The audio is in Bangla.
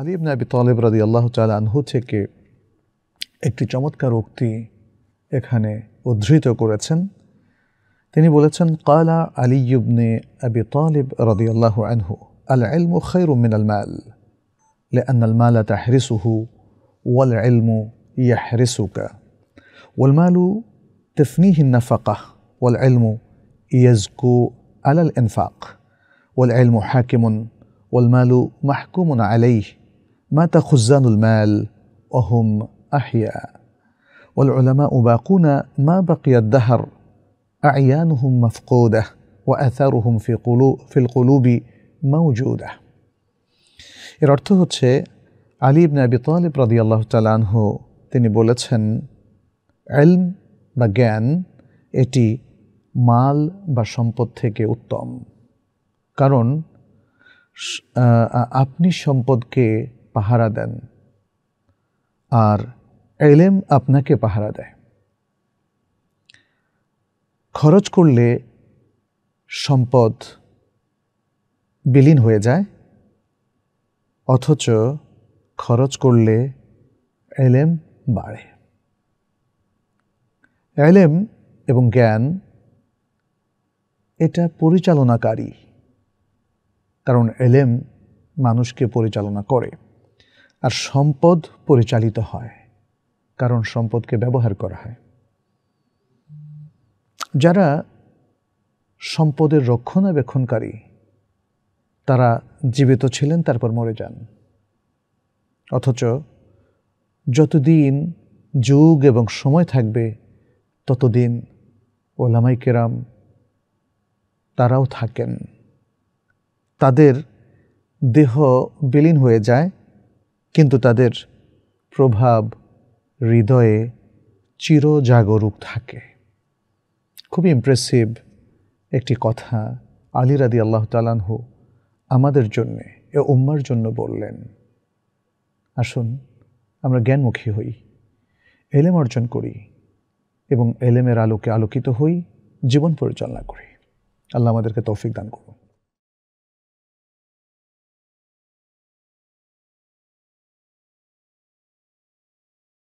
আলী ইবনে আবি طالب رضي الله تعالى আনহু থেকে একটি চমৎকার উক্তি এখানে উদ্ধৃত করেছেন তিনি বলেছেন কালা আলী ইবনে আবি তলেব রাদি আল্লাহ আনহু আল ইলম খৈর মিন মাল لأن المال تحرسه والعلم يحرسك والمال تفنيه النفقة والعلم يزكو على الإنفاق والعلم حاكم والمال محكوم عليه مات خزان المال وهم أحياء والعلماء باقون ما بقي الدهر أعيانهم مفقودة وآثارهم في قلوب في القلوب موجودة এর অর্থ হচ্ছে আলী ইবনে আবি তালিব রাদিয়াল্লাহু তাআলা আনহু তিনি বলেছেন এলম বা জ্ঞান এটি মাল বা সম্পদ থেকে উত্তম কারণ আপনি সম্পদকে পাহারা দেন আর এলেম আপনাকে পাহারা দেয় খরচ করলে সম্পদ বিলীন হয়ে যায় অথচ খরচ করলে এলেম বাড়ে এলেম এবং জ্ঞান এটা পরিচালনাকারী কারণ এলেম মানুষকে পরিচালনা করে আর সম্পদ পরিচালিত হয় কারণ সম্পদকে ব্যবহার করা হয় যারা সম্পদের রক্ষণাবেক্ষণকারী তারা জীবিত ছিলেন তারপর মরে যান অথচ যতদিন যুগ এবং সময় থাকবে ততদিন ওলামাই কেরাম তারাও থাকেন তাদের দেহ বিলীন হয়ে যায় কিন্তু তাদের প্রভাব হৃদয়ে চিরজাগরুক থাকে খুবই ইমপ্রেসিভ একটি কথা আলী রাদি আল্লাহ তালানহু আমাদের জন্যে এ উম্মার জন্য বললেন আসুন আমরা জ্ঞানমুখী হই এলেম অর্জন করি এবং এলেমের আলোকে আলোকিত হই জীবন পরিচালনা করি আল্লাহ আমাদেরকে তৌফিক দান করুন